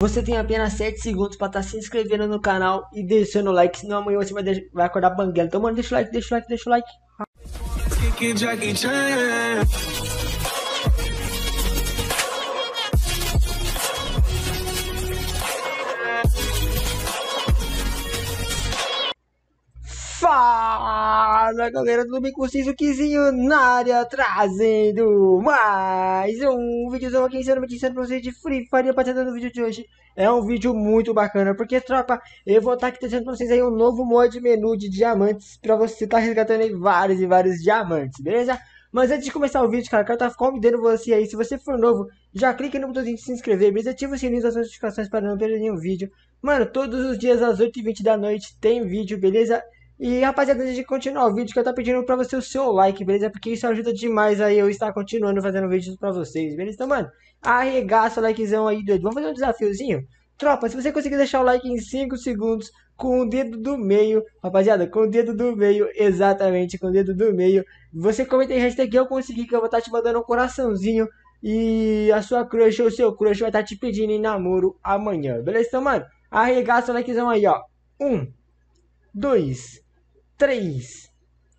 Você tem apenas 7 segundos para estar tá se inscrevendo no canal e deixando o like, senão amanhã você vai, vai acordar banguela. Então, mano, deixa o like, deixa o like, deixa o like. Fala galera do bem O Kizinho na área, trazendo mais um vídeozão aqui ensinando, ensinando pra vocês de Free Fire rapaziada no vídeo de hoje é um vídeo muito bacana, porque tropa, eu vou estar tá aqui trazendo pra vocês aí um novo mod menu de diamantes pra você estar tá resgatando aí vários e vários diamantes, beleza? Mas antes de começar o vídeo, cara, eu quero estar tá convidando você aí, se você for novo, já clica no botãozinho de se inscrever, beleza? Ativa o sininho das notificações para não perder nenhum vídeo. Mano, todos os dias às 8h20 da noite tem vídeo, beleza? E rapaziada, antes de continuar o vídeo, que eu tô pedindo pra você o seu like, beleza? Porque isso ajuda demais aí eu estar continuando fazendo vídeos pra vocês, beleza? Então, mano, arregaça o likezão aí, doido. Vamos fazer um desafiozinho? Tropa, se você conseguir deixar o like em 5 segundos com o dedo do meio, rapaziada, com o dedo do meio, exatamente, com o dedo do meio, você comenta em hashtag eu consegui, que eu vou estar tá te mandando um coraçãozinho e a sua crush ou o seu crush vai estar tá te pedindo em namoro amanhã, beleza? Então, mano, arregaça o likezão aí, ó. Um, dois, 3,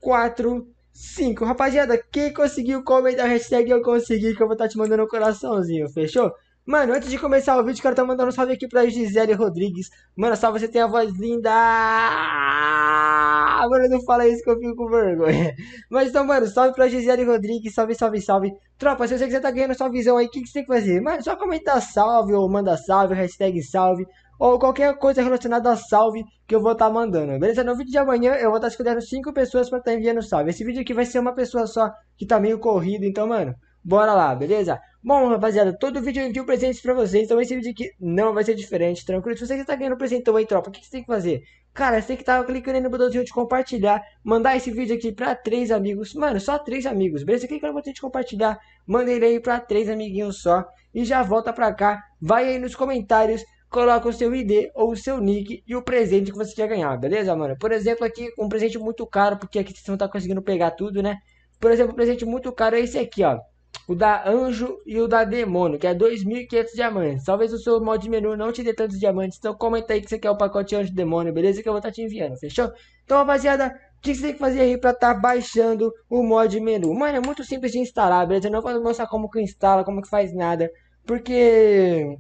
4, 5. Rapaziada, quem conseguiu comentar a hashtag eu consegui, que eu vou estar tá te mandando um coraçãozinho, fechou? Mano, antes de começar o vídeo, quero estar tá mandando um salve aqui pra Gisele Rodrigues. Mano, só você tem a voz linda! Ah, mano, não fala isso que eu fico com vergonha. Mas então, mano, salve pra Gisele Rodrigues, salve, salve, salve. Tropa, se você quiser tá ganhando sua visão aí, o que, que você tem que fazer? Mano, só comentar salve ou manda salve, hashtag salve ou qualquer coisa relacionada a salve que eu vou estar tá mandando, beleza? No vídeo de amanhã eu vou estar tá escolhendo 5 pessoas para estar tá enviando salve. Esse vídeo aqui vai ser uma pessoa só, que tá meio corrido, então, mano, bora lá, beleza? Bom, rapaziada, todo vídeo eu envio presentes pra vocês, então esse vídeo aqui não vai ser diferente, tranquilo? Se você que tá ganhando presente, então aí, tropa, o que, que você tem que fazer? Cara, você tem que estar tá clicando aí no botãozinho de compartilhar, mandar esse vídeo aqui pra três amigos, mano, só três amigos, beleza? Clica no botão de compartilhar, manda ele aí pra três amiguinhos só, e já volta pra cá, vai aí nos comentários, coloca o seu ID ou o seu nick e o presente que você quer ganhar, beleza, mano? Por exemplo, aqui um presente muito caro, porque aqui você não tá conseguindo pegar tudo, né? Por exemplo, um presente muito caro é esse aqui, ó. O da anjo e o da demônio, que é 2.500 diamantes. Talvez o seu mod menu não te dê tantos diamantes, então comenta aí que você quer o pacote anjo e demônio, beleza? Que eu vou estar tá te enviando, fechou? Então, rapaziada, o que você tem que fazer aí pra estar tá baixando o mod menu? Mano, é muito simples de instalar, beleza? Eu não vou mostrar como que instala, como que faz nada, porque...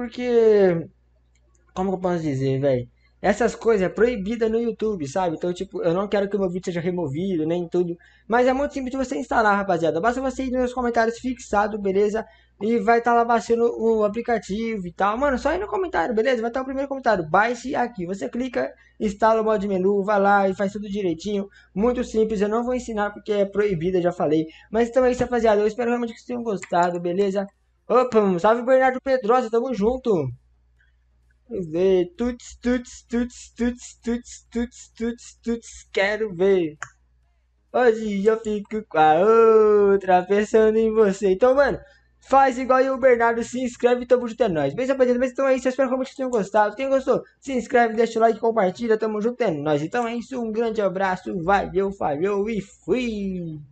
Porque. Como que eu posso dizer, velho? Essas coisas é proibida no YouTube, sabe? Então, tipo, eu não quero que o meu vídeo seja removido, nem tudo. Mas é muito simples de você instalar, rapaziada. Basta você ir nos comentários fixado, beleza? E vai estar tá lá baixando o aplicativo e tal. Mano, só ir no comentário, beleza? Vai estar tá o primeiro comentário. Baixe aqui. Você clica, instala o modo de menu, vai lá e faz tudo direitinho. Muito simples. Eu não vou ensinar porque é proibida, já falei. Mas então é isso, rapaziada. Eu espero realmente que vocês tenham gostado, beleza? Opa, salve Bernardo Pedrosa, tamo junto. Ver. Tuts, tuts, tuts, tuts, tuts, tuts, tuts, tuts, quero ver. Hoje eu fico com a outra pensando em você. Então, mano, faz igual eu, o Bernardo, se inscreve e tamo junto é nóis. beleza rapaziada, mas então é isso. Eu espero que vocês tenham gostado. Quem gostou, se inscreve, deixa o like, compartilha. Tamo junto é nóis. Então é isso, um grande abraço, valeu, falhou e fui.